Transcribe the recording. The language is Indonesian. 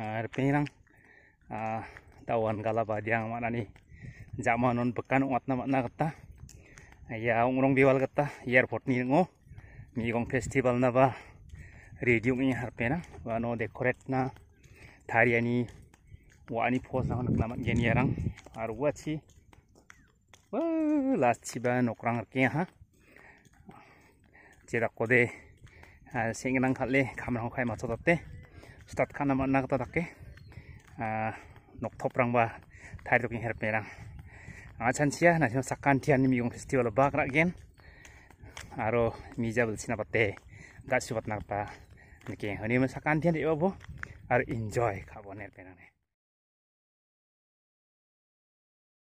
Nah, penang ah, tawan kala padiang mana nih zaman non pekan uat nama na kata ya ungrong biwal kata airport ni ngo mi kong festival na ba radio ni harpena ba no decorate na tharia ni wani pos na nak nama geni arang ya aru wachi wa last chi ba kurang ke ha jeda kode ah, sehingga nang khalle khamrang khai ma chotate start kana ma nak ta ke eh. ah, nok thop rang ba thai rok herp merang anga ah, chan sia na sim sakkan tian mi festival ba kra eh. gen aro mi jabel sina patte ga subat nak ta nike hani ma sakkan tian de bo enjoy khabo ner penang